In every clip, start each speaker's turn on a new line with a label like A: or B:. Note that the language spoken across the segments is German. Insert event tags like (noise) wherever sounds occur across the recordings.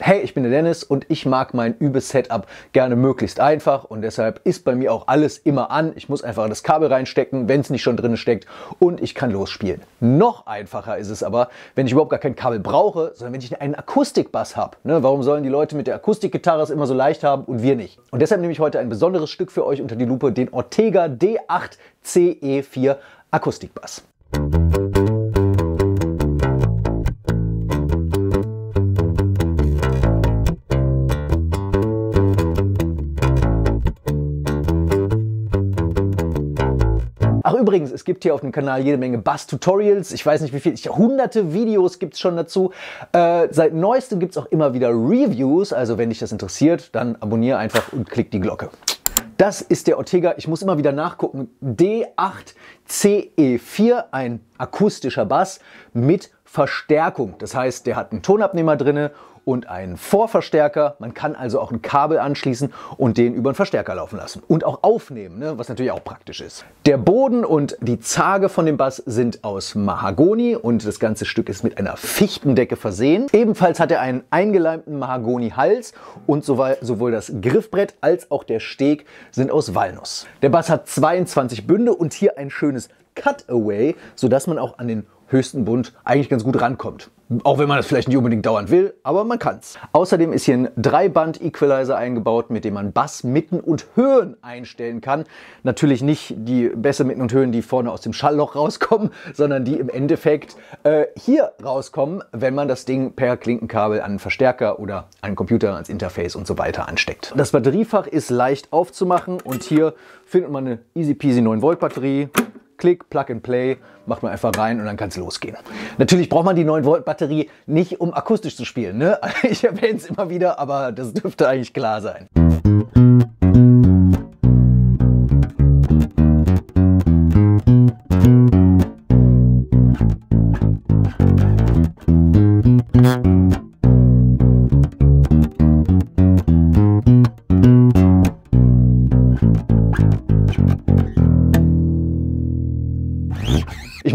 A: Hey, ich bin der Dennis und ich mag mein Übe-Setup gerne möglichst einfach und deshalb ist bei mir auch alles immer an. Ich muss einfach das Kabel reinstecken, wenn es nicht schon drin steckt und ich kann losspielen. Noch einfacher ist es aber, wenn ich überhaupt gar kein Kabel brauche, sondern wenn ich einen Akustikbass habe. Ne, warum sollen die Leute mit der Akustikgitarre es immer so leicht haben und wir nicht? Und deshalb nehme ich heute ein besonderes Stück für euch unter die Lupe, den Ortega D8 CE4 Akustikbass. Musik Ach übrigens, es gibt hier auf dem Kanal jede Menge Bass-Tutorials. Ich weiß nicht wie viele, ich, hunderte Videos gibt es schon dazu. Äh, seit neuestem gibt es auch immer wieder Reviews. Also wenn dich das interessiert, dann abonniere einfach und klick die Glocke. Das ist der Ortega, ich muss immer wieder nachgucken, D8CE4, ein akustischer Bass mit Verstärkung. Das heißt, der hat einen Tonabnehmer drinne und einen Vorverstärker. Man kann also auch ein Kabel anschließen und den über einen Verstärker laufen lassen und auch aufnehmen, ne? was natürlich auch praktisch ist. Der Boden und die Zage von dem Bass sind aus Mahagoni und das ganze Stück ist mit einer Fichtendecke versehen. Ebenfalls hat er einen eingeleimten Mahagoni-Hals und sowohl das Griffbrett als auch der Steg sind aus Walnuss. Der Bass hat 22 Bünde und hier ein schönes Cutaway, sodass man auch an den höchsten Bund eigentlich ganz gut rankommt. Auch wenn man das vielleicht nicht unbedingt dauernd will, aber man kann es. Außerdem ist hier ein Dreiband-Equalizer eingebaut, mit dem man Bass, Mitten und Höhen einstellen kann. Natürlich nicht die Bässe, Mitten und Höhen, die vorne aus dem Schallloch rauskommen, sondern die im Endeffekt äh, hier rauskommen, wenn man das Ding per Klinkenkabel an einen Verstärker oder an einen Computer, ans Interface und so weiter ansteckt. Das Batteriefach ist leicht aufzumachen und hier findet man eine easy peasy 9 Volt Batterie. Klick, Plug and Play, macht man einfach rein und dann kann es losgehen. Natürlich braucht man die 9 Volt Batterie nicht, um akustisch zu spielen. Ne? (laughs) Ich erwähne es immer wieder, aber das dürfte eigentlich klar sein.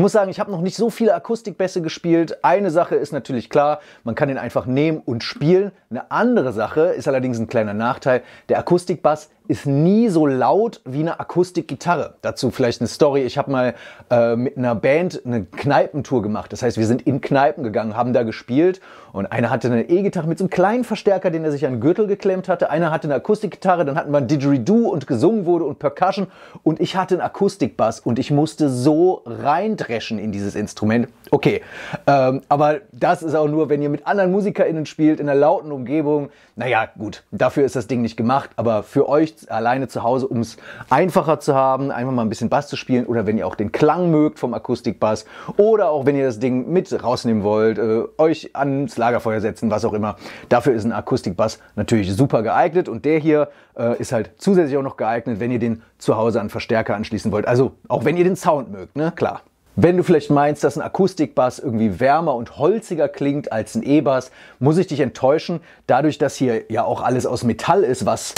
A: muss sagen, ich habe noch nicht so viele Akustikbässe gespielt. Eine Sache ist natürlich klar, man kann ihn einfach nehmen und spielen. Eine andere Sache ist allerdings ein kleiner Nachteil. Der Akustikbass ist nie so laut wie eine Akustikgitarre. Dazu vielleicht eine Story. Ich habe mal äh, mit einer Band eine Kneipentour gemacht. Das heißt, wir sind in Kneipen gegangen, haben da gespielt und einer hatte eine E-Gitarre mit so einem kleinen Verstärker, den er sich an den Gürtel geklemmt hatte. Einer hatte eine Akustikgitarre, dann hatten wir ein Didgeridoo und gesungen wurde und Percussion und ich hatte einen Akustikbass und ich musste so reindreschen in dieses Instrument. Okay, ähm, aber das ist auch nur, wenn ihr mit anderen MusikerInnen spielt, in einer lauten Umgebung. Naja, gut, dafür ist das Ding nicht gemacht, aber für euch alleine zu Hause, um es einfacher zu haben, einfach mal ein bisschen Bass zu spielen oder wenn ihr auch den Klang mögt vom Akustikbass oder auch wenn ihr das Ding mit rausnehmen wollt, äh, euch ans Lagerfeuer setzen, was auch immer. Dafür ist ein Akustikbass natürlich super geeignet und der hier äh, ist halt zusätzlich auch noch geeignet, wenn ihr den zu Hause an Verstärker anschließen wollt. Also auch wenn ihr den Sound mögt, ne? Klar. Wenn du vielleicht meinst, dass ein Akustikbass irgendwie wärmer und holziger klingt als ein E-Bass, muss ich dich enttäuschen. Dadurch, dass hier ja auch alles aus Metall ist, was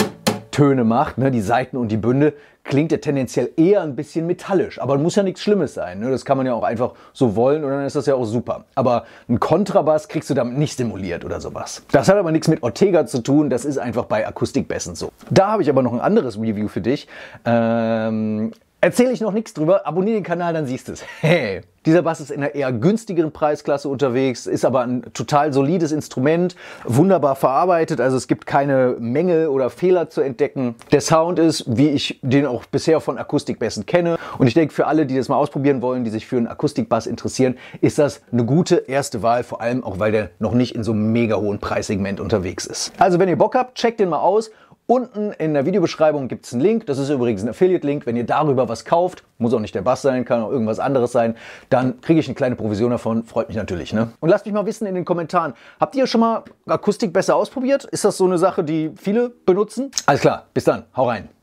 A: Töne macht, ne, die Seiten und die Bünde, klingt er tendenziell eher ein bisschen metallisch. Aber muss ja nichts Schlimmes sein. Ne? Das kann man ja auch einfach so wollen und dann ist das ja auch super. Aber einen Kontrabass kriegst du damit nicht simuliert oder sowas. Das hat aber nichts mit Ortega zu tun. Das ist einfach bei Akustikbässen so. Da habe ich aber noch ein anderes Review für dich. Ähm, Erzähle ich noch nichts drüber, abonniere den Kanal, dann siehst du es. (laughs) Hey. Dieser Bass ist in einer eher günstigeren Preisklasse unterwegs, ist aber ein total solides Instrument, wunderbar verarbeitet, also es gibt keine Mängel oder Fehler zu entdecken. Der Sound ist, wie ich den auch bisher von Akustikbässen kenne und ich denke für alle, die das mal ausprobieren wollen, die sich für einen Akustikbass interessieren, ist das eine gute erste Wahl, vor allem auch, weil der noch nicht in so einem mega hohen Preissegment unterwegs ist. Also wenn ihr Bock habt, checkt den mal aus Unten in der Videobeschreibung gibt es einen Link. Das ist übrigens ein Affiliate-Link. Wenn ihr darüber was kauft, muss auch nicht der Bass sein, kann auch irgendwas anderes sein, dann kriege ich eine kleine Provision davon. Freut mich natürlich. Ne? Und lasst mich mal wissen in den Kommentaren, habt ihr schon mal Akustik besser ausprobiert? Ist das so eine Sache, die viele benutzen? Alles klar, bis dann. Hau rein.